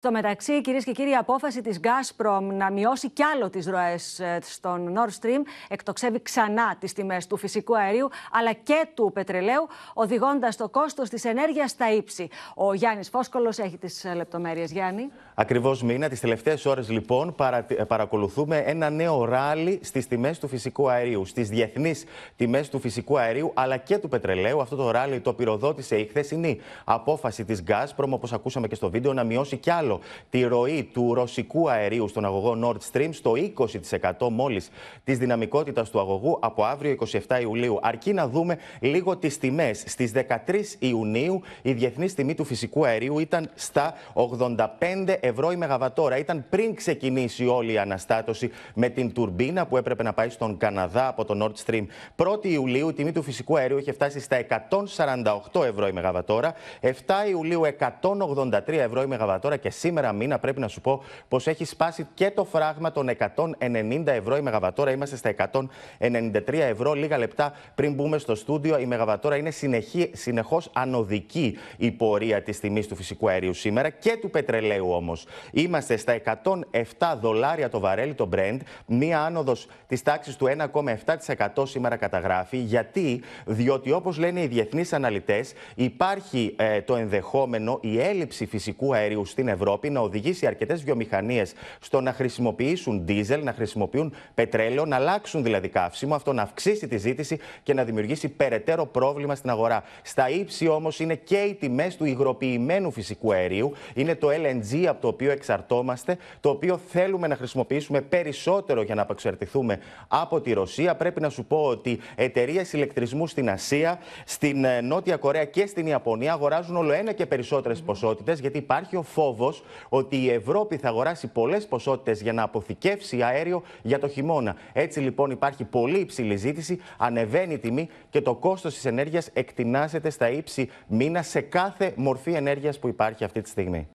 Στο μεταξύ, κυρίες και κύριοι, η απόφαση της Gazprom να μειώσει κι άλλο τις ροές ε, στον Nord Stream εκτοξεύει ξανά τις τιμές του φυσικού αερίου αλλά και του πετρελαίου, οδηγώντας το κόστος της ενέργειας στα ύψη. Ο ε, Γιάννης Φόσκολος έχει τις λεπτομέρειες. Γιάννη. Ακριβώς μήνα, τις τελευταίες ώρες λοιπόν ε, παρακολουθούμε ένα νέο ράλι στις τιμές του φυσικού αερίου, στις διεθνείς τιμές του φυσικού αερίου αλλά και του πετρελαίου. Αυτό το ράλι το πυροδότησε η χθεσινή απόφαση της Gazprom, όπως ακούσαμε και στο βίντεο, να μειώσει κι άλλο τη ροή του ρωσικού αερίου στον αγωγό Nord Stream στο 20% μόλις της δυναμικότητας του αγωγού από αύριο 27 Ιουλίου. Αρκεί να δούμε λίγο τις τιμές. Στις 13 Ιουνίου η διεθνής τιμή του φυσικού αερίου ήταν στα 85 ευρώ η μεγαβατόρα. Ήταν πριν ξεκινήσει όλη η αναστάτωση με την τουρμπίνα που έπρεπε να πάει στον Καναδά από το Nord Stream. 1η Ιουλίου η τιμή του φυσικού αερίου είχε φτάσει στα 148 ευρώ η μεγαβατόρα, 7 Ιουλίου 183 ευρώ η μεγαβατόρα και σήμερα μήνα πρέπει να σου πω πως έχει σπάσει και το φράγμα των 190 ευρώ η Μεγαβατόρα. Είμαστε στα 193 ευρώ. Λίγα λεπτά πριν μπούμε στο στούντιο, η Μεγαβατόρα είναι συνεχώς ανωδική η πορεία της τιμής του φυσικού αερίου σήμερα και του πετρελαίου όμως. Είμαστε στα 107 δολάρια το βαρέλι, το Brent, μία άνοδος της τάξης του 1,7% σήμερα καταγράφει. Γιατί, διότι όπως λένε οι διεθνείς αναλυτές υπάρχει ε, το ενδεχόμενο η έλλειψη φυσικού αερίου στην Ευρώπη Ευρώπη να οδηγήσει αρκετές βιομηχανίες στο να χρησιμοποιήσουν δίζελ, να χρησιμοποιούν πετρέλαιο, να αλλάξουν δηλαδή καύσιμο, αυτό να αυξήσει τη ζήτηση και να δημιουργήσει περαιτέρω πρόβλημα στην αγορά. Στα ύψη όμως είναι και οι τιμές του υγροποιημένου φυσικού αερίου, είναι το LNG από το οποίο εξαρτώμαστε, το οποίο θέλουμε να χρησιμοποιήσουμε περισσότερο για να απεξαρτηθούμε από τη Ρωσία. Πρέπει να σου πω ότι εταιρείες ηλεκτρισμού στην Ασία, στην ε, Νότια Κορέα και στην Ιαπωνία αγοράζουν όλο ένα και περισσότερες ποσότητες, γιατί υπάρχει ο φόβος ότι η Ευρώπη θα αγοράσει πολλές ποσότητες για να αποθηκεύσει αέριο για το χειμώνα. Έτσι λοιπόν υπάρχει πολύ υψηλή ζήτηση, ανεβαίνει η τιμή και το κόστος της ενέργειας εκτινάσεται στα ύψη μήνα σε κάθε μορφή ενέργειας που υπάρχει αυτή τη στιγμή.